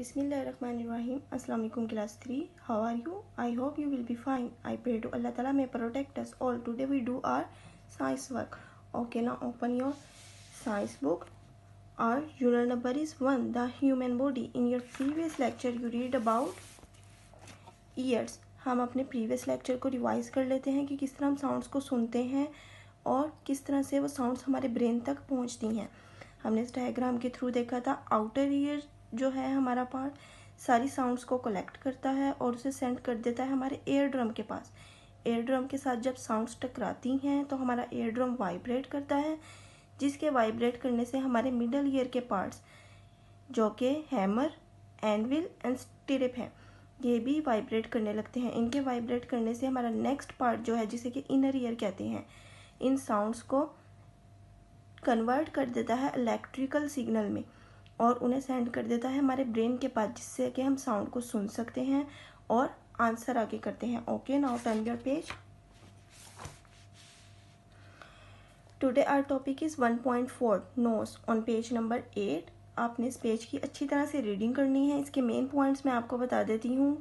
बिसमीम असलम class three how are you I hope you will be fine I pray to अल्लाह ताला may protect us all today we do our science work okay ना open your science book our unit number is one the human body in your previous lecture you read about ears हम अपने previous lecture को revise कर लेते हैं कि किस तरह हम साउंड्स को सुनते हैं और किस तरह से वो साउंड्स हमारे ब्रेन तक पहुँचती हैं हमने इस डायग्राम के थ्रू देखा था आउटर ईयर जो है हमारा पार्ट सारी साउंड्स को कलेक्ट करता है और उसे सेंड कर देता है हमारे एयर ड्रम के पास एयर ड्रम के साथ जब साउंड्स टकराती हैं तो हमारा एयर ड्रम वाइब्रेट करता है जिसके वाइब्रेट करने से हमारे मिडल ईयर के पार्ट्स जो कि हैमर एनविल एंड स्टिरप हैं ये भी वाइब्रेट करने लगते हैं इनके वाइब्रेट करने से हमारा नेक्स्ट पार्ट जो है जिसे कि इनर ईयर कहते हैं इन साउंड्स को कन्वर्ट कर देता है इलेक्ट्रिकल सिग्नल में और उन्हें सेंड कर देता है हमारे ब्रेन के पास जिससे कि हम साउंड को सुन सकते हैं और आंसर आगे करते हैं okay now turn your page today our topic is 1.4 point nose on page number eight आपने इस पेज की अच्छी तरह से रीडिंग करनी है इसके मेन पॉइंट्स मैं आपको बता देती हूँ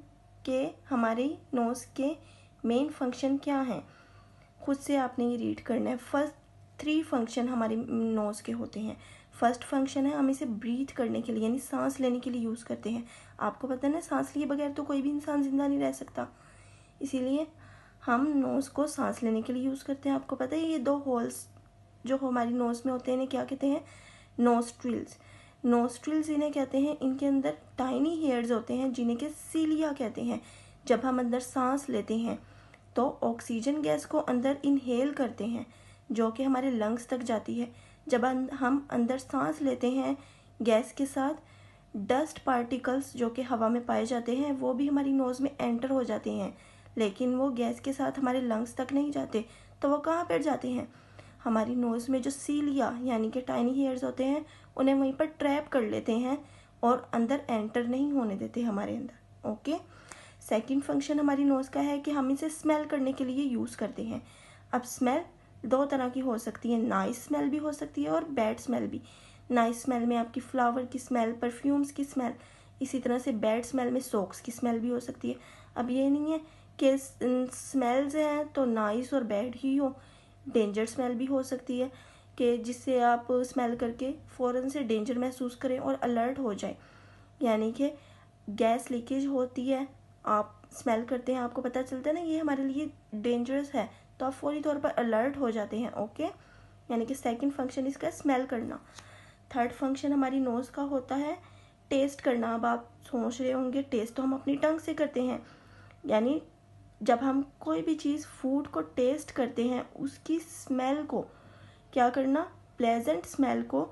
कि हमारे नोस के मेन फंक्शन क्या हैं खुद से आपने ये रीड करना है फर्स्ट थ्री फंक्शन हमारे नोज़ के होते हैं फर्स्ट फंक्शन है हम इसे ब्रीथ करने के लिए यानी सांस लेने के लिए यूज़ करते हैं आपको पता है ना सांस लिए बगैर तो कोई भी इंसान ज़िंदा नहीं रह सकता इसीलिए हम नोज़ को सांस लेने के लिए यूज़ करते हैं आपको पता है ये दो होल्स जो हमारी नोज़ में होते हैं इन्हें क्या कहते हैं नोस्ट्रिल्स नोस्ट्रिल्स इन्हें कहते हैं इनके अंदर टाइनी हेयर्स होते हैं जिन्हें के सीलिया कहते हैं जब हम अंदर सांस लेते हैं तो ऑक्सीजन गैस को अंदर इनहेल करते हैं जो कि हमारे लंग्स तक जाती है जब अं-, हम अंदर सांस लेते हैं गैस के साथ डस्ट पार्टिकल्स जो कि हवा में पाए जाते हैं वो भी हमारी नोज़ में एंटर हो जाते हैं लेकिन वो गैस के साथ हमारे लंग्स तक नहीं जाते तो वो कहाँ पर जाते हैं हमारी नोज़ में जो सीलिया यानी कि टाइनी हेयर्स होते हैं उन्हें वहीं पर ट्रैप कर लेते हैं और अंदर एंटर नहीं होने देते हमारे अंदर ओके सेकंड फंक्शन हमारी नोज़ का है कि हम इसे स्मेल करने के लिए यूज़ करते हैं अब स्मेल दो तरह की हो सकती है नाइस स्मेल भी हो सकती है और बैड स्मेल भी नाइस स्मेल में आपकी फ्लावर की स्मेल परफ्यूम्स की स्मेल इसी तरह से बैड स्मेल में सोक्स की स्मेल भी हो सकती है अब ये नहीं है कि स्मेल्स हैं तो नाइस और बैड ही हो डेंजर स्मेल भी हो सकती है कि जिससे आप स्मेल करके फ़ौर से डेंजर महसूस करें और अलर्ट हो जाए यानी कि गैस लीकेज होती है आप स्मेल करते हैं आपको पता चलता है ना ये हमारे लिए डेंजरस है तो आप फ़ौरी तौर पर अलर्ट हो जाते हैं ओके यानी कि सेकंड फंक्शन इसका स्मेल करना थर्ड फंक्शन हमारी नोज़ का होता है टेस्ट करना अब आप सोच रहे होंगे टेस्ट तो हम अपनी टंग से करते हैं यानी जब हम कोई भी चीज़ फूड को टेस्ट करते हैं उसकी स्मेल को क्या करना प्लेजेंट स्मेल को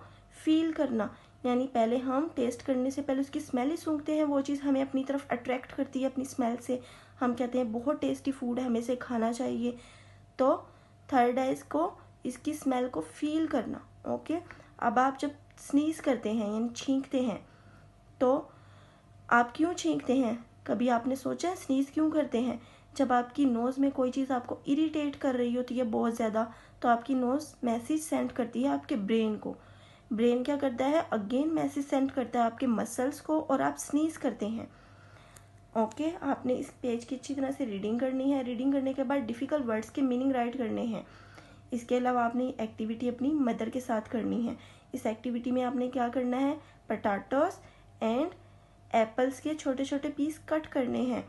फील करना यानी पहले हम टेस्ट करने से पहले उसकी स्मेल ही सूंघते हैं वो चीज़ हमें अपनी तरफ अट्रैक्ट करती है अपनी स्मेल से हम कहते हैं बहुत टेस्टी फूड है हमें से खाना चाहिए तो थर्ड आइज को इसकी स्मेल को फील करना ओके अब आप जब स्नीज करते हैं यानी छींकते हैं तो आप क्यों छींकते हैं कभी आपने सोचा है स्नीज क्यों करते हैं जब आपकी नोज़ में कोई चीज़ आपको इरिटेट कर रही होती है बहुत ज़्यादा तो आपकी नोज़ मैसेज सेंड करती है आपके ब्रेन को ब्रेन क्या करता है अगेन मैसेज सेंड करता है आपके मसल्स को और आप स्नीज करते हैं ओके okay, आपने इस पेज की अच्छी तरह से रीडिंग करनी है रीडिंग करने के बाद डिफ़िकल्ट वर्ड्स के मीनिंग राइट करने हैं इसके अलावा आपने एक्टिविटी अपनी मदर के साथ करनी है इस एक्टिविटी में आपने क्या करना है पटाटोस एंड एप्पल्स के छोटे छोटे पीस कट करने हैं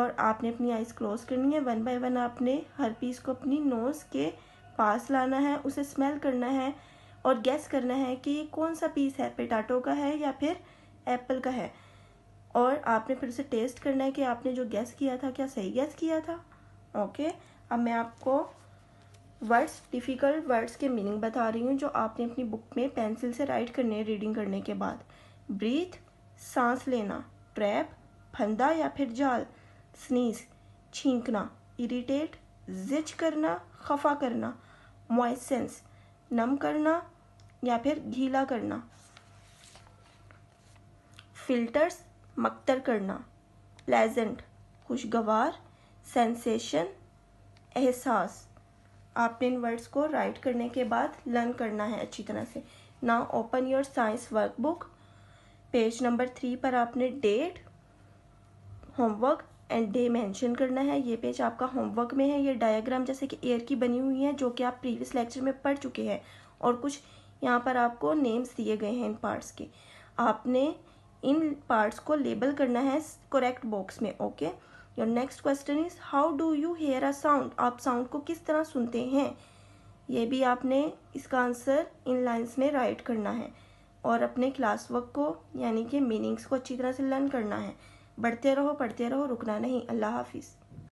और आपने अपनी आइज़ क्लोज करनी है वन बाय वन आपने हर पीस को अपनी नोज़ के पास लाना है उसे स्मेल करना है और गैस करना है कि ये कौन सा पीस है पटाटो का है या फिर एप्पल का है और आपने फिर से टेस्ट करना है कि आपने जो गैस किया था क्या सही गैस किया था ओके okay? अब मैं आपको वर्ड्स डिफ़िकल्ट वर्ड्स के मीनिंग बता रही हूँ जो आपने अपनी बुक में पेंसिल से राइट करने रीडिंग करने के बाद ब्रीथ सांस लेना ट्रैप फंदा या फिर जाल स्नीज छींकना इरीटेट जिच करना खफा करना मॉइसेंस नम करना या फिर घीला करना फिल्टर्स मकतर करना प्लेजेंट खुशगवार सेंसेशन एहसास आपने इन वर्ड्स को राइट करने के बाद लर्न करना है अच्छी तरह से ना open your science workbook page number three पर आपने date homework and day mention करना है ये पेज आपका होमवर्क में है ये डायग्राम जैसे कि एयर की बनी हुई है जो कि आप प्रीवियस लेक्चर में पढ़ चुके हैं और कुछ यहाँ पर आपको नेम्स दिए गए हैं इन पार्ट्स के आपने इन पार्ट्स को लेबल करना है करेक्ट बॉक्स में okay your next question is how do you hear a sound आप साउंड को किस तरह सुनते हैं ये भी आपने इसका आंसर इन लाइन्स में राइट करना है और अपने क्लास वर्क को यानी कि मीनिंग्स को अच्छी तरह से लर्न करना है बढ़ते रहो पढ़ते रहो रुकना नहीं अल्लाह हाफिज़